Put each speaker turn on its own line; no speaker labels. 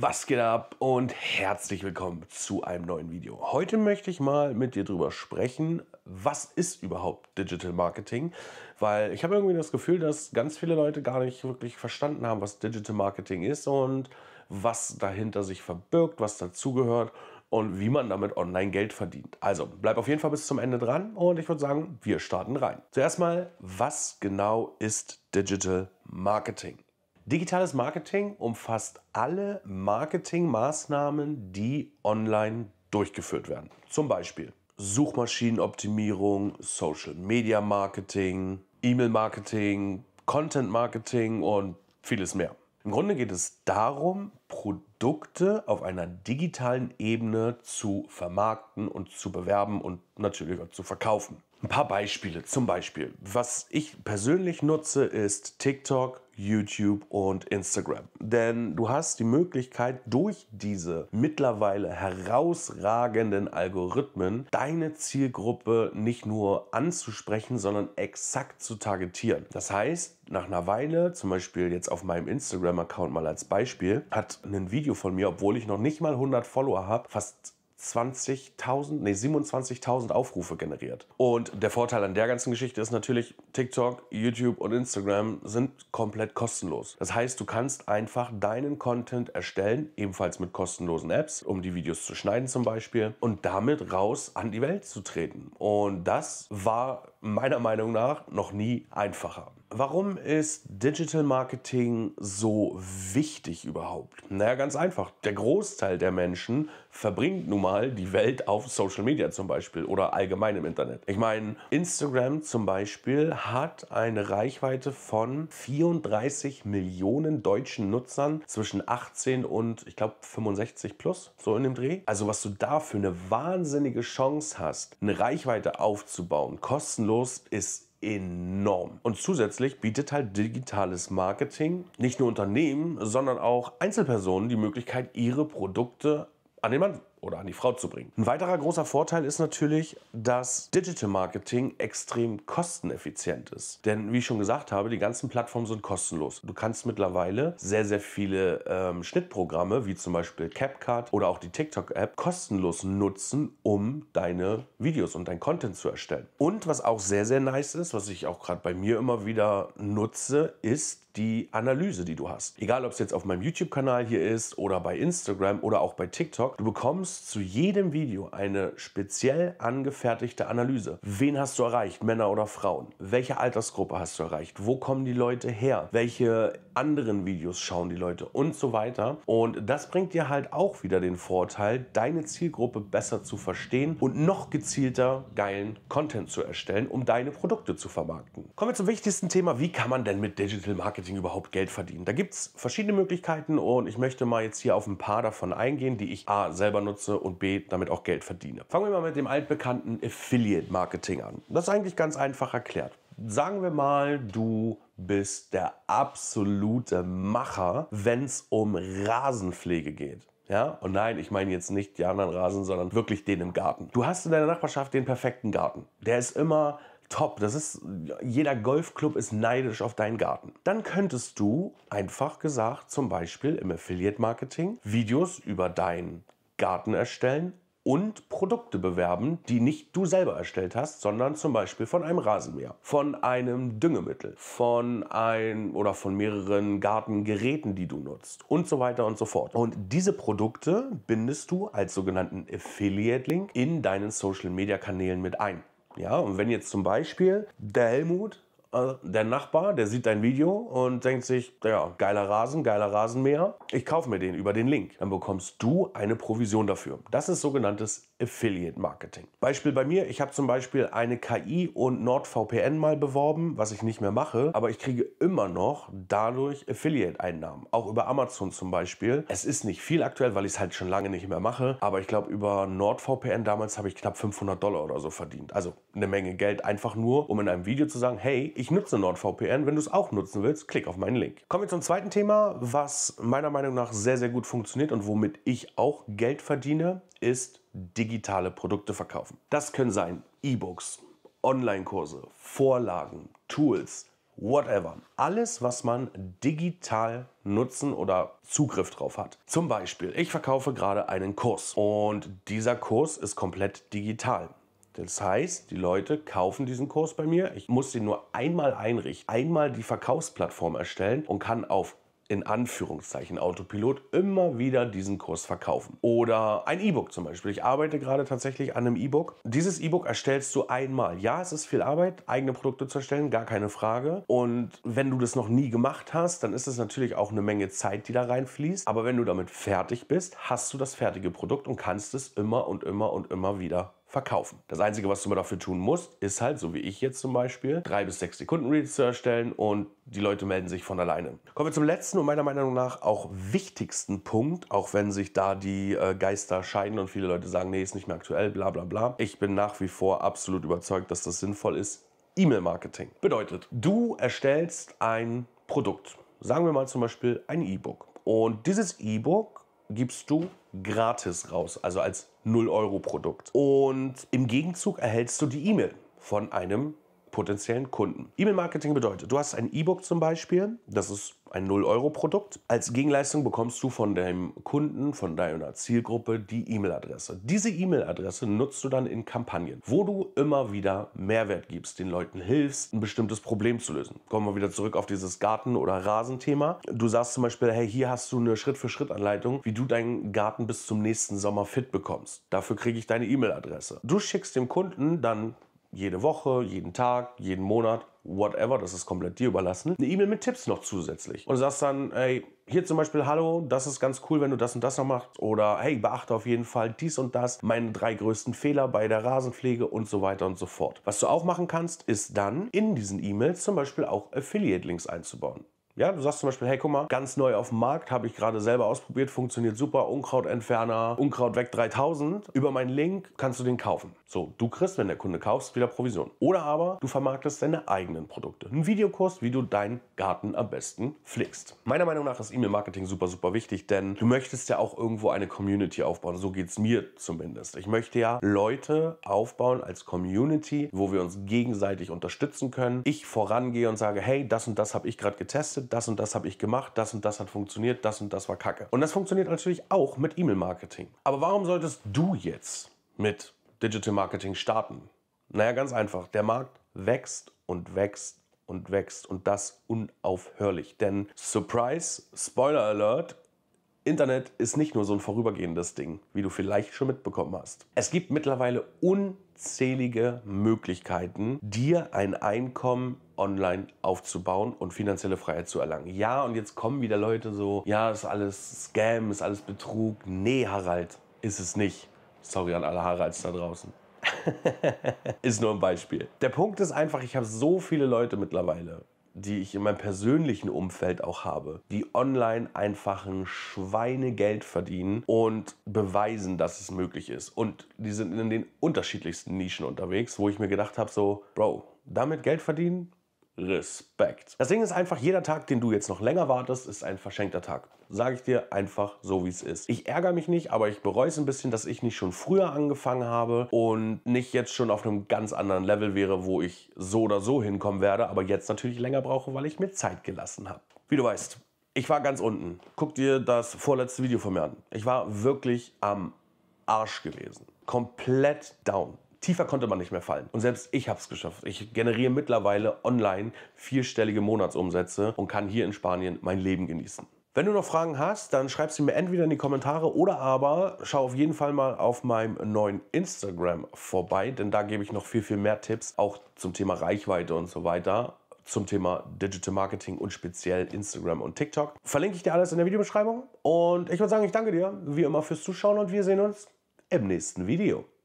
Was geht ab und herzlich willkommen zu einem neuen Video. Heute möchte ich mal mit dir drüber sprechen, was ist überhaupt Digital Marketing? Weil ich habe irgendwie das Gefühl, dass ganz viele Leute gar nicht wirklich verstanden haben, was Digital Marketing ist und was dahinter sich verbirgt, was dazugehört und wie man damit online Geld verdient. Also bleib auf jeden Fall bis zum Ende dran und ich würde sagen, wir starten rein. Zuerst mal, was genau ist Digital Marketing? Digitales Marketing umfasst alle Marketingmaßnahmen, die online durchgeführt werden. Zum Beispiel Suchmaschinenoptimierung, Social Media Marketing, E-Mail Marketing, Content Marketing und vieles mehr. Im Grunde geht es darum, Produkte auf einer digitalen Ebene zu vermarkten und zu bewerben und natürlich auch zu verkaufen. Ein paar Beispiele. Zum Beispiel, was ich persönlich nutze, ist TikTok, YouTube und Instagram. Denn du hast die Möglichkeit, durch diese mittlerweile herausragenden Algorithmen deine Zielgruppe nicht nur anzusprechen, sondern exakt zu targetieren. Das heißt, nach einer Weile, zum Beispiel jetzt auf meinem Instagram-Account mal als Beispiel, hat ein Video von mir, obwohl ich noch nicht mal 100 Follower habe, fast 20.000, nee, 27.000 Aufrufe generiert. Und der Vorteil an der ganzen Geschichte ist natürlich, TikTok, YouTube und Instagram sind komplett kostenlos. Das heißt, du kannst einfach deinen Content erstellen, ebenfalls mit kostenlosen Apps, um die Videos zu schneiden zum Beispiel, und damit raus an die Welt zu treten. Und das war meiner Meinung nach noch nie einfacher. Warum ist Digital Marketing so wichtig überhaupt? Naja, ganz einfach. Der Großteil der Menschen verbringt nun mal die Welt auf Social Media zum Beispiel oder allgemein im Internet. Ich meine, Instagram zum Beispiel hat eine Reichweite von 34 Millionen deutschen Nutzern zwischen 18 und ich glaube 65 plus, so in dem Dreh. Also was du da für eine wahnsinnige Chance hast, eine Reichweite aufzubauen, kostenlos kostenlos ist enorm. Und zusätzlich bietet halt digitales Marketing nicht nur Unternehmen, sondern auch Einzelpersonen die Möglichkeit, ihre Produkte an den Mann oder an die Frau zu bringen. Ein weiterer großer Vorteil ist natürlich, dass Digital Marketing extrem kosteneffizient ist. Denn wie ich schon gesagt habe, die ganzen Plattformen sind kostenlos. Du kannst mittlerweile sehr, sehr viele ähm, Schnittprogramme, wie zum Beispiel CapCut oder auch die TikTok-App, kostenlos nutzen, um deine Videos und dein Content zu erstellen. Und was auch sehr, sehr nice ist, was ich auch gerade bei mir immer wieder nutze, ist die Analyse, die du hast. Egal, ob es jetzt auf meinem YouTube-Kanal hier ist oder bei Instagram oder auch bei TikTok, du bekommst abends zu jedem Video eine speziell angefertigte Analyse. Wen hast du erreicht, Männer oder Frauen? Welche Altersgruppe hast du erreicht? Wo kommen die Leute her? Welche anderen Videos schauen die Leute? Und so weiter. Und das bringt dir halt auch wieder den Vorteil, deine Zielgruppe besser zu verstehen und noch gezielter geilen Content zu erstellen, um deine Produkte zu vermarkten. Kommen wir zum wichtigsten Thema, wie kann man denn mit Digital Marketing überhaupt Geld verdienen? Da gibt es verschiedene Möglichkeiten und ich möchte mal jetzt hier auf ein paar davon eingehen, die ich A selber nutze, nutze und B, damit auch Geld verdiene. Fangen wir mal mit dem altbekannten Affiliate Marketing an. Das ist eigentlich ganz einfach erklärt. Sagen wir mal, du bist der absolute Macher, wenn es um Rasenpflege geht. Ja, und nein, ich meine jetzt nicht die anderen Rasen, sondern wirklich den im Garten. Du hast in deiner Nachbarschaft den perfekten Garten. Der ist immer top. Das ist, jeder Golfclub ist neidisch auf deinen Garten. Dann könntest du einfach gesagt, zum Beispiel im Affiliate Marketing, Videos über deinen Garten erstellen und Produkte bewerben, die nicht du selber erstellt hast, sondern zum Beispiel von einem Rasenmäher, von einem Düngemittel, von ein oder von mehreren Gartengeräten, die du nutzt und so weiter und so fort. Und diese Produkte bindest du als sogenannten Affiliate-Link in deinen Social-Media-Kanälen mit ein. Ja, und wenn jetzt zum Beispiel der Helmut äh, der Nachbar, der sieht dein Video und denkt sich, ja, geiler Rasen, geiler Rasenmäher, ich kaufe mir den über den Link. Dann bekommst du eine Provision dafür. Das ist sogenanntes Affiliate Marketing. Beispiel bei mir, ich habe zum Beispiel eine KI und NordVPN mal beworben, was ich nicht mehr mache, aber ich kriege immer noch dadurch Affiliate-Einnahmen, auch über Amazon zum Beispiel. Es ist nicht viel aktuell, weil ich es halt schon lange nicht mehr mache, aber ich glaube, über NordVPN damals habe ich knapp 500 Dollar oder so verdient. Also eine Menge Geld, einfach nur, um in einem Video zu sagen, hey, ich nutze NordVPN, wenn du es auch nutzen willst, klick auf meinen Link. Kommen wir zum zweiten Thema, was meiner Meinung nach sehr, sehr gut funktioniert und womit ich auch Geld verdiene, ist digitale Produkte verkaufen. Das können sein E-Books, Online-Kurse, Vorlagen, Tools, whatever. Alles, was man digital nutzen oder Zugriff drauf hat. Zum Beispiel, ich verkaufe gerade einen Kurs und dieser Kurs ist komplett digital. Das heißt, die Leute kaufen diesen Kurs bei mir. Ich muss den nur einmal einrichten, einmal die Verkaufsplattform erstellen und kann auf in Anführungszeichen Autopilot immer wieder diesen Kurs verkaufen. Oder ein E-Book zum Beispiel. Ich arbeite gerade tatsächlich an einem E-Book. Dieses E-Book erstellst du einmal. Ja, es ist viel Arbeit, eigene Produkte zu erstellen, gar keine Frage. Und wenn du das noch nie gemacht hast, dann ist es natürlich auch eine Menge Zeit, die da reinfließt. Aber wenn du damit fertig bist, hast du das fertige Produkt und kannst es immer und immer und immer wieder verkaufen. Das Einzige, was du mal dafür tun musst, ist halt, so wie ich jetzt zum Beispiel, drei bis sechs Sekunden Reels zu erstellen und die Leute melden sich von alleine. Kommen wir zum letzten und meiner Meinung nach auch wichtigsten Punkt, auch wenn sich da die äh, Geister scheiden und viele Leute sagen, nee, ist nicht mehr aktuell, bla bla bla. Ich bin nach wie vor absolut überzeugt, dass das sinnvoll ist. E-Mail-Marketing bedeutet, du erstellst ein Produkt. Sagen wir mal zum Beispiel ein E-Book. Und dieses E-Book gibst du gratis raus, also als 0-Euro-Produkt. Und im Gegenzug erhältst du die E-Mail von einem potenziellen Kunden. E-Mail-Marketing bedeutet, du hast ein E-Book zum Beispiel, das ist ein 0-Euro-Produkt. Als Gegenleistung bekommst du von deinem Kunden, von deiner Zielgruppe die E-Mail-Adresse. Diese E-Mail-Adresse nutzt du dann in Kampagnen, wo du immer wieder Mehrwert gibst, den Leuten hilfst, ein bestimmtes Problem zu lösen. Kommen wir wieder zurück auf dieses Garten- oder Rasenthema. Du sagst zum Beispiel, hey, hier hast du eine Schritt-für-Schritt-Anleitung, wie du deinen Garten bis zum nächsten Sommer fit bekommst. Dafür kriege ich deine E-Mail-Adresse. Du schickst dem Kunden dann jede Woche, jeden Tag, jeden Monat, whatever, das ist komplett dir überlassen, eine E-Mail mit Tipps noch zusätzlich. Und du sagst dann, hey, hier zum Beispiel, hallo, das ist ganz cool, wenn du das und das noch machst. Oder hey, beachte auf jeden Fall dies und das, meine drei größten Fehler bei der Rasenpflege und so weiter und so fort. Was du auch machen kannst, ist dann in diesen E-Mails zum Beispiel auch Affiliate-Links einzubauen. Ja, du sagst zum Beispiel, hey, guck mal, ganz neu auf dem Markt, habe ich gerade selber ausprobiert, funktioniert super, Unkrautentferner, Unkraut weg 3000. Über meinen Link kannst du den kaufen. So, du kriegst, wenn der Kunde kaufst, wieder Provision. Oder aber du vermarktest deine eigenen Produkte. Ein Videokurs, wie du deinen Garten am besten pflegst. Meiner Meinung nach ist E-Mail-Marketing super, super wichtig, denn du möchtest ja auch irgendwo eine Community aufbauen. So geht es mir zumindest. Ich möchte ja Leute aufbauen als Community, wo wir uns gegenseitig unterstützen können. Ich vorangehe und sage, hey, das und das habe ich gerade getestet das und das habe ich gemacht, das und das hat funktioniert, das und das war Kacke. Und das funktioniert natürlich auch mit E-Mail-Marketing. Aber warum solltest du jetzt mit Digital Marketing starten? Naja, ganz einfach. Der Markt wächst und wächst und wächst und das unaufhörlich. Denn Surprise, Spoiler Alert, Internet ist nicht nur so ein vorübergehendes Ding, wie du vielleicht schon mitbekommen hast. Es gibt mittlerweile unzählige Möglichkeiten, dir ein Einkommen online aufzubauen und finanzielle Freiheit zu erlangen. Ja, und jetzt kommen wieder Leute so, ja, ist alles Scam, ist alles Betrug. Nee, Harald, ist es nicht. Sorry an alle Haralds da draußen. ist nur ein Beispiel. Der Punkt ist einfach, ich habe so viele Leute mittlerweile, die ich in meinem persönlichen Umfeld auch habe, die online einfachen Schweinegeld verdienen und beweisen, dass es möglich ist. Und die sind in den unterschiedlichsten Nischen unterwegs, wo ich mir gedacht habe, so, Bro, damit Geld verdienen, Respekt. Das Ding ist einfach, jeder Tag, den du jetzt noch länger wartest, ist ein verschenkter Tag. Sage ich dir einfach so, wie es ist. Ich ärgere mich nicht, aber ich bereue es ein bisschen, dass ich nicht schon früher angefangen habe und nicht jetzt schon auf einem ganz anderen Level wäre, wo ich so oder so hinkommen werde, aber jetzt natürlich länger brauche, weil ich mir Zeit gelassen habe. Wie du weißt, ich war ganz unten. Guck dir das vorletzte Video von mir an. Ich war wirklich am Arsch gewesen. Komplett down tiefer konnte man nicht mehr fallen. Und selbst ich habe es geschafft. Ich generiere mittlerweile online vierstellige Monatsumsätze und kann hier in Spanien mein Leben genießen. Wenn du noch Fragen hast, dann schreib sie mir entweder in die Kommentare oder aber schau auf jeden Fall mal auf meinem neuen Instagram vorbei, denn da gebe ich noch viel, viel mehr Tipps, auch zum Thema Reichweite und so weiter, zum Thema Digital Marketing und speziell Instagram und TikTok. Verlinke ich dir alles in der Videobeschreibung und ich würde sagen, ich danke dir wie immer fürs Zuschauen und wir sehen uns im nächsten Video.